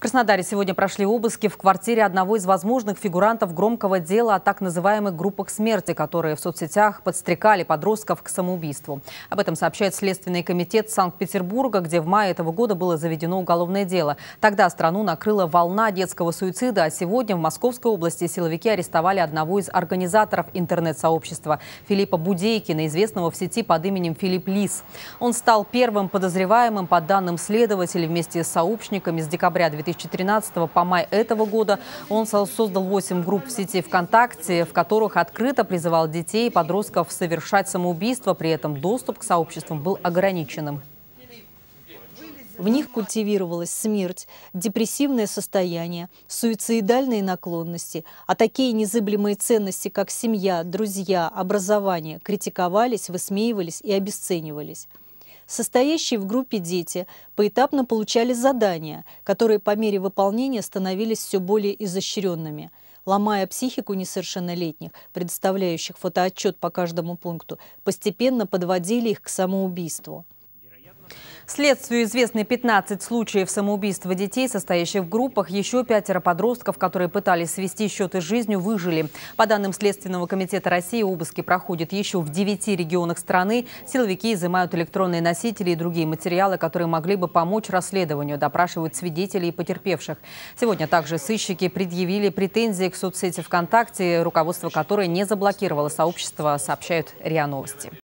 В Краснодаре сегодня прошли обыски в квартире одного из возможных фигурантов громкого дела о так называемых группах смерти, которые в соцсетях подстрекали подростков к самоубийству. Об этом сообщает Следственный комитет Санкт-Петербурга, где в мае этого года было заведено уголовное дело. Тогда страну накрыла волна детского суицида, а сегодня в Московской области силовики арестовали одного из организаторов интернет-сообщества Филиппа Будейкина, известного в сети под именем Филипп Лис. Он стал первым подозреваемым, по данным следователей, вместе с сообщниками с декабря 2000 2013 по май этого года он создал 8 групп в сети ВКонтакте, в которых открыто призывал детей и подростков совершать самоубийство, при этом доступ к сообществам был ограниченным. В них культивировалась смерть, депрессивное состояние, суицидальные наклонности, а такие незыблемые ценности, как семья, друзья, образование, критиковались, высмеивались и обесценивались. Состоящие в группе дети поэтапно получали задания, которые по мере выполнения становились все более изощренными – ломая психику несовершеннолетних, предоставляющих фотоотчет по каждому пункту, постепенно подводили их к самоубийству. Следствию известны 15 случаев самоубийства детей, состоящих в группах. Еще пятеро подростков, которые пытались свести счеты с жизнью, выжили. По данным Следственного комитета России, обыски проходят еще в 9 регионах страны. Силовики изымают электронные носители и другие материалы, которые могли бы помочь расследованию. Допрашивают свидетелей и потерпевших. Сегодня также сыщики предъявили претензии к соцсети ВКонтакте, руководство которой не заблокировало сообщество, сообщают РИА Новости.